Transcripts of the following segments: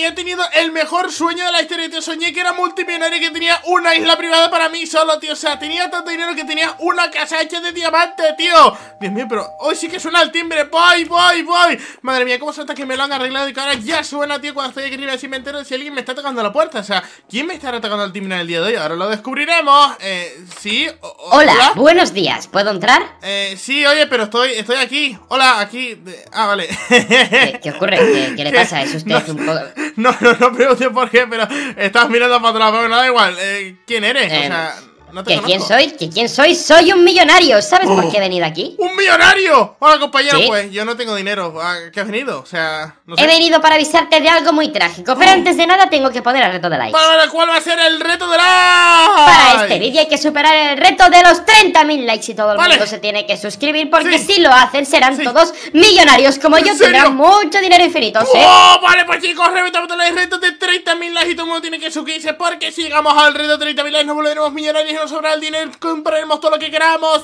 he tenido el mejor sueño de la historia, tío Soñé que era multimillonario que tenía una isla privada para mí solo, tío O sea, tenía tanto dinero que tenía una casa hecha de diamante, tío Dios mío, pero hoy sí que suena el timbre Voy, voy, voy Madre mía, cómo hasta que me lo han arreglado y que ahora ya suena, tío Cuando estoy aquí en el me entero si alguien me está tocando la puerta O sea, ¿quién me estará tocando el timbre en el día de hoy? Ahora lo descubriremos Eh, sí hola. buenos días, ¿puedo entrar? Eh, sí, oye, pero estoy, estoy aquí Hola, aquí Ah, vale ¿Qué, ocurre? ¿Qué, le pasa? ¿Es usted un poco...? No, no, no preguntes por qué, pero estás mirando para atrás, pero no da igual. Eh, ¿Quién eres? o sea, quién soy? ¿Que quién soy? Soy un millonario. ¿Sabes por qué he oh. venido aquí? ¡Un millonario! Hola, compañero, pues yo no tengo dinero. Ah, ¿Qué has venido? O sea, no sé. He venido para avisarte de algo muy trágico, pero oh. antes de nada tengo que poner el reto de likes ¿Para cuál va a ser el reto de likes? Para este vídeo hay que superar el reto de los 30.000 likes y todo el mundo se tiene que suscribir porque si lo hacen serán todos millonarios como yo, tendrán mucho dinero infinito, ¿sí? ¡Oh, vale, pues chicos, reventamos el reto de 30.000 likes y todo el mundo tiene que suscribirse porque si llegamos al reto de 30.000 likes nos volveremos millonarios nos sobra el dinero, compraremos todo lo que queramos.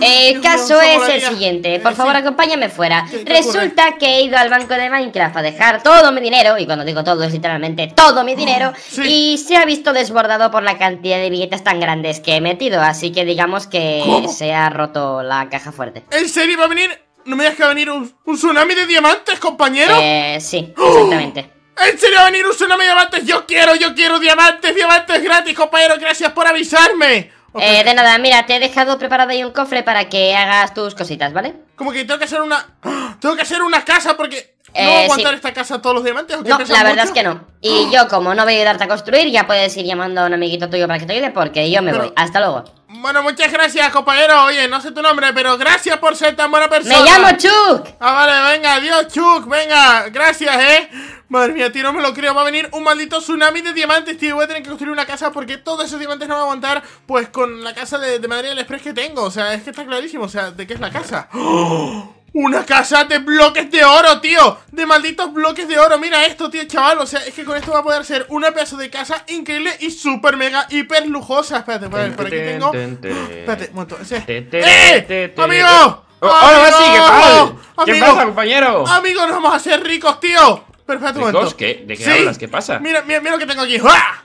Eh, el caso es el siguiente. Eh, por favor, acompáñame fuera. Resulta que he ido al banco de Minecraft a dejar todo mi dinero, y cuando digo todo es literalmente todo mi dinero, ah, y se ha visto desbordado por la cantidad de billetes tan grandes que he metido. Así que digamos que se ha roto la caja fuerte. ¿En serio va a venir? ¿No me digas que va a venir un, tsunami de diamantes, compañero? Eh, sí, exactamente. ¡Oh! ¿En serio va a venir diamantes? Yo quiero, yo quiero diamantes, diamantes gratis, compañero. Gracias por avisarme. Eh, de nada, mira, te he dejado preparado ahí un cofre para que hagas tus cositas, ¿vale? Como que tengo que hacer una... ¡ah! Tengo que hacer una casa porque... ¿No eh, aguantar esta casa todos los diamantes? la verdad es que no. Y ¡Ah! yo, como no voy a ayudarte a construir, ya puedes ir llamando a un amiguito tuyo para que te ayude porque yo me voy. Hasta luego. Bueno, muchas gracias, compañero. Oye, no sé tu nombre, pero gracias por ser tan buena persona. Me llamo Chuck. Ah, vale, venga, adiós, Chuck. Venga, gracias, eh. Madre mía, tío, no me lo creo. Va a venir un maldito tsunami de diamantes, tío. Voy a tener que construir una casa porque todos esos diamantes no van a aguantar, pues, con la casa de, de Madrid del Express que tengo. O sea, es que está clarísimo. O sea, ¿de qué es la casa? ¡Oh! Una casa de bloques de oro, tío. De malditos bloques de oro. Mira esto, tío, chaval. O sea, es que con esto va a poder ser una pieza de casa increíble y súper mega, hiper lujosa. Espérate, por, aquí tengo. Espérate, un momento. ¡Eh! ¡Amigo! Oh, ¡Hola, sí! ¿Qué pasa? ¿Qué pasa, compañero? Amigo, nos vamos a hacer ricos, tío. Perfecto, ¿Ricos? ¿Qué? ¿De qué hablas? ¿Qué pasa? Mira, mira, mira lo que tengo aquí. ¡Ah!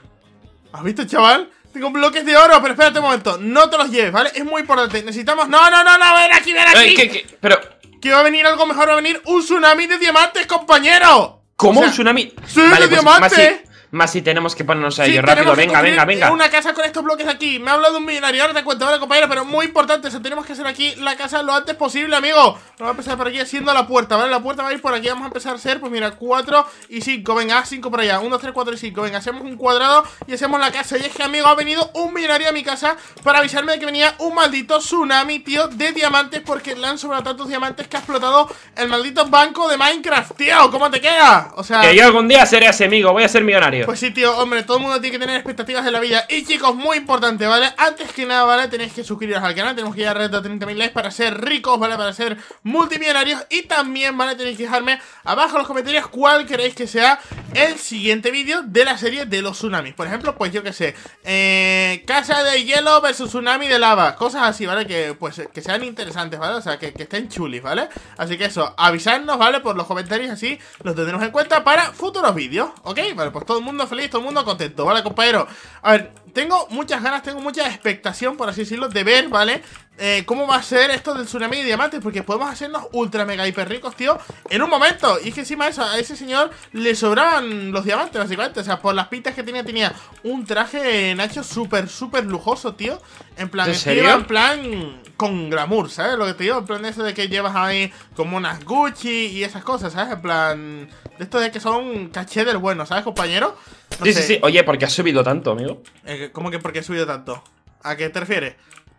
¿Has visto, chaval? Tengo bloques de oro, pero espérate un momento. No te los lleves, ¿vale? Es muy importante. Necesitamos. No, no, no, no, ven aquí, ven eh, aquí. ¿Qué, qué? Pero, que va a venir algo mejor, va a venir un tsunami de diamantes, compañero. ¿Cómo? ¿Un tsunami? Sí, de pues, diamantes más si tenemos que ponernos a ello. Rápido, venga, venga, venga. Una casa con estos bloques aquí. Me ha hablado de un millonario, ahora te cuento, ahora compañero, pero muy importante. O tenemos que hacer aquí la casa lo antes posible, amigo. vamos a empezar por aquí haciendo la puerta, ¿vale? La puerta va a ir por aquí. Vamos a empezar a ser pues mira, 4 y 5. Venga, 5 por allá. 1, 2, 3, 4 y 5. Venga, hacemos un cuadrado y hacemos la casa. Y es que, amigo, ha venido un millonario a mi casa para avisarme de que venía un maldito tsunami, tío, de diamantes porque le han sobrado tantos diamantes que ha explotado el maldito banco de Minecraft, tío. ¿Cómo te queda? O sea... Que yo algún día seré ese amigo, voy a ser millonario. Pues sí, tío, hombre, todo el mundo tiene que tener expectativas de la vida. Y chicos, muy importante, ¿vale? Antes que nada, ¿vale? Tenéis que suscribiros al canal, tenemos que llegar a 30.000 likes para ser ricos, ¿vale? Para ser multimillonarios. Y también, ¿vale? Tenéis que dejarme abajo en los comentarios cuál queréis que sea el siguiente vídeo de la serie de los tsunamis. Por ejemplo, pues yo que sé, eh, casa de hielo versus tsunami de lava, cosas así, ¿vale? Que pues que sean interesantes, ¿vale? O sea, que, que estén chulis, ¿vale? Así que eso, avisadnos, ¿vale? Por los comentarios así los tendremos en cuenta para futuros vídeos, ¿ok? Vale, pues todo el mundo feliz, todo el mundo contento, ¿vale, compañero? A ver, tengo muchas ganas, tengo mucha expectación, por así decirlo, de ver, ¿vale? Eh, cómo va a ser esto del tsunami de diamantes, porque podemos hacernos ultra mega hiper ricos, tío, en un momento. Y que encima a ese señor le sobraban los diamantes, básicamente. O sea, por las pintas que tenía, tenía un traje Nacho súper, súper lujoso, tío. En plan, ¿En plan con glamour, ¿sabes? Lo que te digo, en plan de eso de que llevas ahí como unas Gucci y esas cosas, ¿sabes? En plan, de esto de que son caché del bueno, ¿sabes, compañero? sí, sí, sí. Oye, ¿por qué has subido tanto, amigo? Eh, ¿Cómo que por qué has subido tanto? ¿A qué te refieres?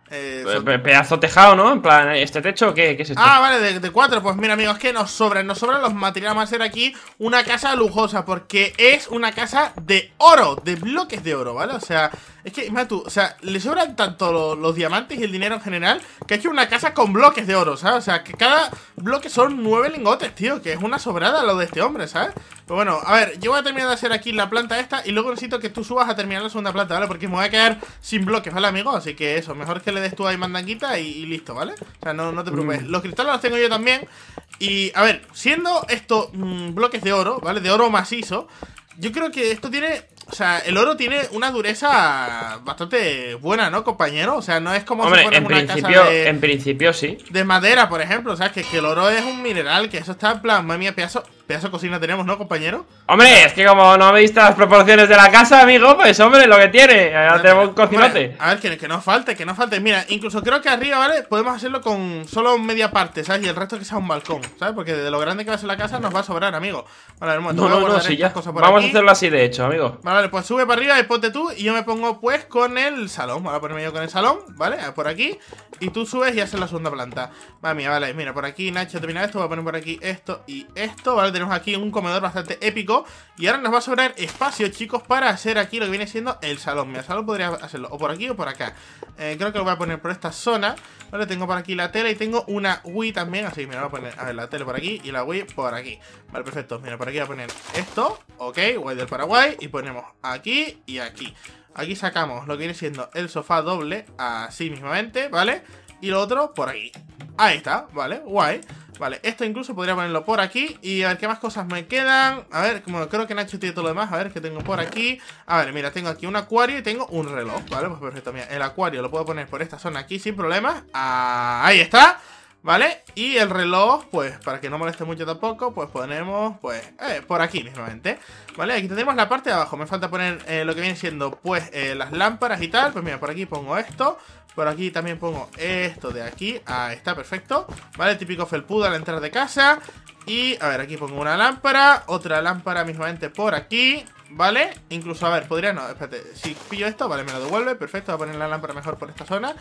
Eh, Pedazo tejado, ¿no? En plan, eh, ¿este techo qué, qué es esto? Ah, vale, de, cuatro. Pues mira, amigos, que nos sobran. Nos sobran los materiales. Vamos a hacer aquí una casa lujosa. Porque es una casa de oro, de bloques de oro, ¿vale? O sea, es que, tú, o sea, le sobran tanto los, diamantes y el dinero en general que ha hecho una casa con bloques de oro, ¿sabes? O sea, que cada bloque son nueve lingotes, tío. Que es una sobrada lo de este hombre, ¿sabes? Pues bueno, a ver, yo voy a terminar de hacer aquí la planta esta y luego necesito que tú subas a terminar la segunda planta, ¿vale? Porque me voy a quedar sin bloques, ¿vale, amigo? Así que eso, mejor que le des tú ahí mandanguita y, y listo, ¿vale? O sea, no, te preocupes. Mm. Los cristales los tengo yo también. Y, a ver, siendo estos mm, bloques de oro, ¿vale? De oro macizo, yo creo que esto tiene o sea, el oro tiene una dureza bastante buena, ¿no, compañero? O sea, no es como si en una principio, casa en principio sí. De madera, por ejemplo, o sea, que, que, el oro es un mineral, que eso está en plan, mami, pedazo pedazo de cocina tenemos, ¿no, compañero? Hombre, es que como no habéis visto las proporciones de la casa, amigo, pues hombre, lo que tiene. tenemos un cocinote. a ver, que, nos falte, que nos falte. Mira, incluso creo que arriba, ¿vale? Podemos hacerlo con solo media parte, ¿sabes? Y el resto que sea un balcón, ¿sabes? Porque de lo grande que va a ser la casa nos va a sobrar, amigo. Vale, a ver, no, no, Vamos a hacerlo así, de hecho, amigo. Vale, pues sube para arriba y ponte tú. Y yo me pongo, pues, con el salón. Voy a ponerme yo con el salón, ¿vale? Por aquí. Y tú subes y haces la segunda planta. Vale, mira, vale. Mira, por aquí, Nacho, termina esto. Voy a poner por aquí esto y esto, ¿vale? tenemos aquí un comedor bastante épico. Y ahora nos va a sobrar espacio, chicos, para hacer aquí lo que viene siendo el salón. Mira, el salón podría hacerlo o por aquí o por acá. Eh, creo que lo voy a poner por esta zona. Vale, tengo por aquí la tela y tengo una Wii también. Así que voy a poner, la tele por aquí y la Wii por aquí. Vale, perfecto. Mira, por aquí voy a poner esto. Ok, Wii del Paraguay. Y ponemos aquí y aquí. Aquí sacamos lo que viene siendo el sofá doble, así mismamente, ¿vale? y lo otro por aquí. Ahí está, vale, guay. Vale, esto incluso podría ponerlo por aquí Y a ver qué más cosas me quedan A ver, como creo que Nacho tiene todo lo demás A ver qué tengo por aquí A ver, mira, tengo aquí un acuario y tengo un reloj Vale, pues perfecto, mira, el acuario lo puedo poner por esta zona aquí sin problemas ah, Ahí está ¿Vale? Y el reloj, pues, para que no moleste mucho tampoco, pues ponemos, pues, eh, por aquí mismamente. ¿Vale? Aquí tenemos la parte de abajo. Me falta poner eh, lo que viene siendo, pues, eh, las lámparas y tal. Pues mira, por aquí pongo esto. Por aquí también pongo esto de aquí. Ahí está, perfecto. Vale, típico felpudo al entrar de casa. Y, a ver, aquí pongo una lámpara. Otra lámpara mismamente por aquí. ¿Vale? Incluso, a ver, podría no, espérate Si pillo esto, vale, me lo devuelve, perfecto Voy a poner la lámpara mejor por esta zona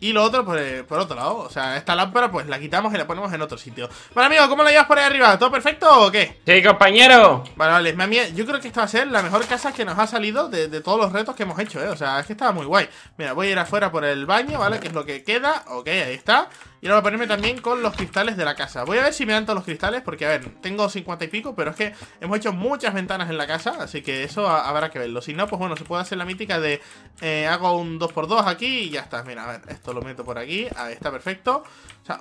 Y lo otro pues, por, otro lado, o sea, esta lámpara Pues la quitamos y la ponemos en otro sitio Vale, amigo, ¿cómo la llevas por ahí arriba? ¿Todo perfecto o qué? Sí, compañero Vale, vale, yo creo que esta va a ser la mejor casa que nos ha salido de, de todos los retos que hemos hecho, ¿eh? O sea, es que estaba muy guay Mira, voy a ir afuera por el baño, ¿vale? Que es lo que queda Ok, ahí está y ahora voy a ponerme también con los cristales de la casa Voy a ver si me dan todos los cristales porque, a ver, tengo 50 y pico Pero es que hemos hecho muchas ventanas en la casa Así que eso habrá que verlo Si no, pues bueno, se puede hacer la mítica de eh, Hago un 2x2 aquí y ya está Mira, a ver, esto lo meto por aquí Ahí está perfecto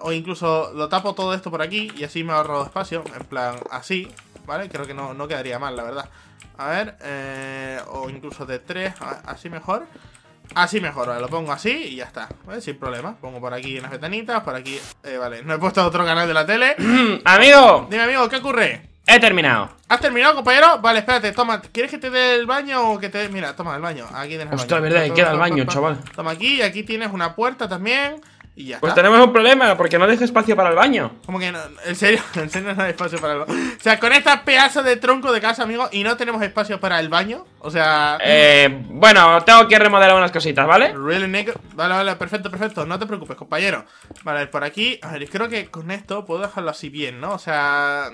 o, incluso lo tapo todo esto por aquí y así me ahorro espacio En plan, así, ¿vale? Creo que no, quedaría mal, la verdad a ver, eh, o incluso de 3, así mejor Así mejor, lo pongo así y ya está, Sin problema. Pongo por aquí unas ventanitas, por aquí... Eh, vale, no he puesto otro canal de la tele. ¡Amigo! Dime, amigo, ¿qué ocurre? He terminado. ¿Has terminado, compañero? Vale, espérate, toma. ¿Quieres que te dé el baño o que te... Mira, toma el baño. Aquí tienes el baño. verdad, toma, queda el baño, chaval. Toma aquí y aquí tienes una puerta también. Y ya pues tenemos un problema, porque no deja espacio para el baño. Como que no, en serio, en serio no hay espacio para el baño. O sea, con estas pedazo de tronco de casa, amigo, y no tenemos espacio para el baño. O sea. Eh, bueno, tengo que remodelar unas cositas, ¿vale? Really negro. Vale, vale, perfecto, perfecto. No te preocupes, compañero. Vale, por aquí. A ver, creo que con esto puedo dejarlo así bien, ¿no? O sea.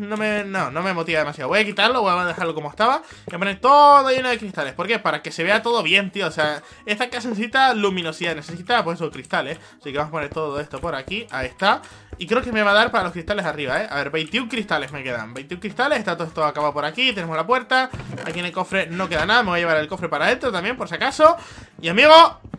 No me, no, no me motiva demasiado. Voy a quitarlo, voy a dejarlo como estaba. Voy a poner todo lleno de cristales. ¿Por qué? Para que se vea todo bien, tío. O sea, esta casa necesita luminosidad, necesita, pues, esos cristales. Así que vamos a poner todo esto por aquí. Ahí está. Y creo que me va a dar para los cristales arriba, ¿eh? A ver, 21 cristales me quedan 21 cristales, está todo esto acabado por aquí Tenemos la puerta, aquí en el cofre no queda nada Me voy a llevar el cofre para adentro también, por si acaso Y amigo,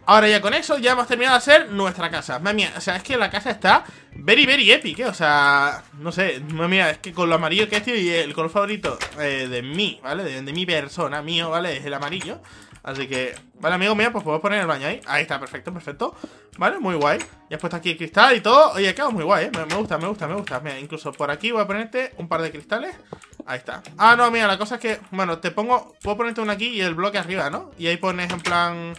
ahora ya con eso Ya hemos terminado de hacer nuestra casa mami, o sea, es que la casa está very, very epic, ¿eh? O sea, no sé, mami, Es que con lo amarillo que es, y el color favorito eh, De mí, ¿vale? de mi persona, mío, ¿vale? Es el amarillo Así que, vale, amigo mío, pues puedo poner el baño ahí. Ahí está, perfecto, perfecto. Vale, muy guay. y has puesto aquí el cristal y todo. Oye, quedado muy guay, ¿eh? Me, gusta, me gusta, me gusta. Mira, incluso por aquí voy a ponerte un par de cristales. Ahí está. Ah, no, mira, la cosa es que, bueno, te pongo, puedo ponerte uno aquí y el bloque arriba, ¿no? Y ahí pones en plan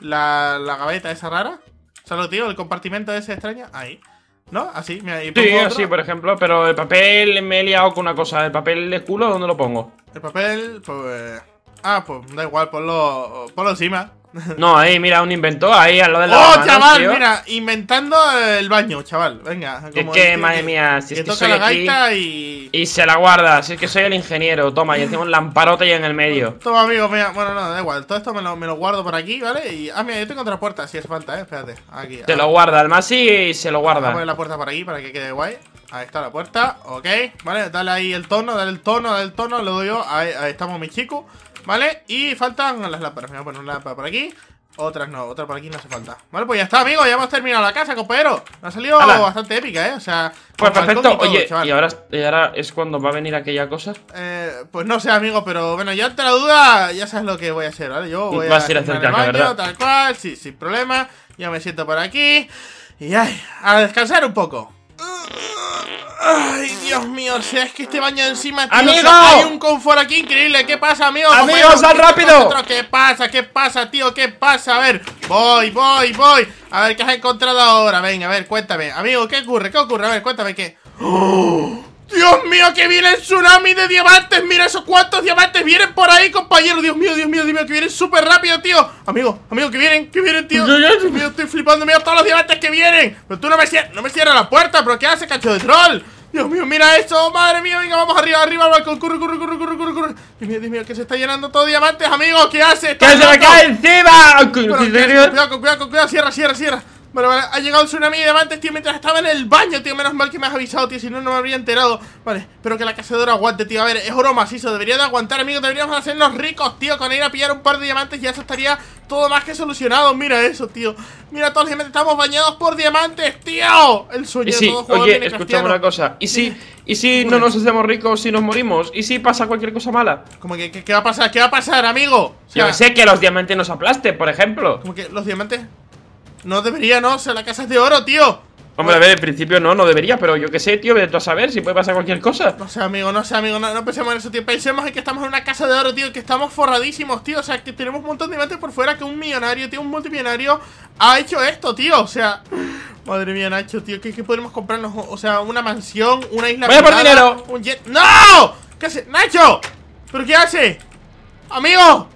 la, la gaveta esa rara. O sea, el compartimento ese extraño. Ahí. ¿No? Así, mira, y pongo Sí, así, por ejemplo, pero el papel me he liado con una cosa. ¿El papel de culo dónde lo pongo? El papel, pues... Ah, pues da igual, ponlo, ponlo encima. No, ahí, mira, un inventó ahí al lado la. ¡Oh, chaval! Mira, inventando el baño, chaval. Venga. Como este, es que, madre mía, si que es que la gaita y... y... se la guarda. Si es que soy el ingeniero, toma, y encima un lamparote ahí en el medio. Toma, amigo, mira. Bueno, no, da igual. Todo esto me lo, me lo guardo por aquí, ¿vale? Y, ah, mira, yo tengo otra puerta, si es falta, ¿eh? Espérate. Aquí. Te lo ah. guarda, el más y se lo guarda. Voy a poner la puerta por aquí para que quede guay. Ahí está la puerta, ok, vale, dale ahí el tono, dale el tono, dale el tono, le doy yo, ahí, ahí estamos mi chico ¿Vale? Y faltan las lámparas. Me voy a poner una lámpara por aquí. Otras no, otra por aquí no hace falta. Vale, pues ya está, amigo. Ya hemos terminado la casa, compañero. ha salido bastante épica, ¿eh? O sea. Pues perfecto. Oye, ¿y ahora, es cuando va a venir aquella cosa? Eh, pues no sé, amigo, pero bueno, yo ante la duda ya sabes lo que voy a hacer, ¿vale? Yo voy a ir a hacer tal cual, sí, sin problema. Ya me siento por aquí. Y ya, a descansar un poco. Ay, Dios mío, si es que este baño encima, tío, ¡Amigo! hay un confort aquí increíble. ¿Qué pasa, amigo? ¡Amigo, sal rápido! ¿Qué pasa? ¿Qué pasa, tío? ¿Qué pasa? A ver, voy, voy, voy. A ver, ¿qué has encontrado ahora? Venga, a ver, cuéntame. Amigo, ¿qué ocurre? ¿Qué ocurre? A ver, cuéntame qué. ¡Oh! Dios mío, que viene el tsunami de diamantes. Mira esos cuantos diamantes vienen por ahí, compañero. Dios mío, Dios mío, Dios mío, que vienen súper rápido, tío. Amigo, amigo, que vienen, que vienen, tío. Dios mío, estoy flipando, mira todos los diamantes que vienen. Pero tú no me, no me cierras la puerta, pero ¿qué haces, cacho de troll? Dios mío, mira eso, madre mía, venga, vamos arriba, arriba al balcón, corre, corre, corre, corre, corre, corre. Dios mío, Dios mío, que se está llenando todo diamantes, amigo, ¿qué hace? ¡Que se me cae encima! Bueno, cuidado, cuidado, cuidado, cierra, cierra, cierra. Bueno, vale, ha llegado el tsunami de diamantes, tío, mientras estaba en el baño, tío. Menos mal que me has avisado, tío, si no, no me habría enterado. Vale, espero que la cazadora aguante, tío. A ver, es oro macizo, debería de aguantar, amigo. Deberíamos hacernos ricos, tío, con ir a pillar un par de diamantes ya eso estaría todo más que solucionado. Mira eso, tío. Mira, todos los diamantes estamos bañados por diamantes, tío. El sueño de Oye, escuchamos una cosa. ¿Y si, ¿Y si no nos hacemos ricos si nos morimos? ¿Y si pasa cualquier cosa mala? Como que, ¿qué va a pasar? ¿Qué va a pasar, amigo? sé que los diamantes nos aplasten, por ejemplo. ¿Cómo que los diamantes no debería, no, o sea, la casa es de oro, tío Hombre, a ver, en principio no, no debería Pero yo qué sé, tío, vete a saber si puede pasar cualquier cosa No sé, amigo, no sé, amigo, no, pensemos en eso, tío Pensemos en que estamos en una casa de oro, tío Que estamos forradísimos, tío, o sea, que tenemos un montón de gente por fuera Que un millonario, tío, un multimillonario Ha hecho esto, tío, o sea Madre mía, Nacho, tío, ¿qué, que podemos comprarnos? O sea, una mansión, una isla ¡Vaya por dinero! ¡No! ¿Qué hace? ¡Nacho! ¿Pero qué hace? ¡Amigo!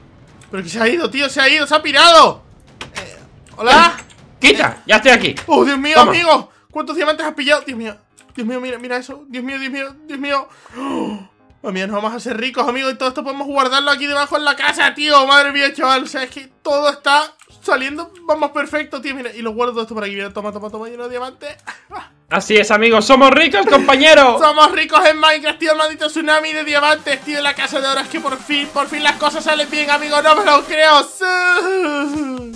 ¿Pero qué se ha ido, tío? ¡Se ha ido! ¡Se ha pirado! Eh, ¿Hola? ¡Ya estoy aquí! ¡Oh, Dios mío, amigo! ¿Cuántos diamantes has pillado? Dios mío, Dios mío, mira, mira eso. Dios mío, Dios mío, Dios mío. Oh, mío nos vamos a hacer ricos, amigos. Y todo esto podemos guardarlo aquí debajo en la casa, tío. Madre mía, chaval. O sea, es que todo está saliendo, vamos, perfecto, tío. Mira, y lo guardo todo esto por aquí. Mira, toma, toma, toma, Y de diamantes. Así es, amigos, somos ricos, compañeros. somos ricos en Minecraft, tío. Maldito tsunami de diamantes, tío. En la casa de ahora es que por fin, por fin las cosas salen bien, amigo No me lo creo.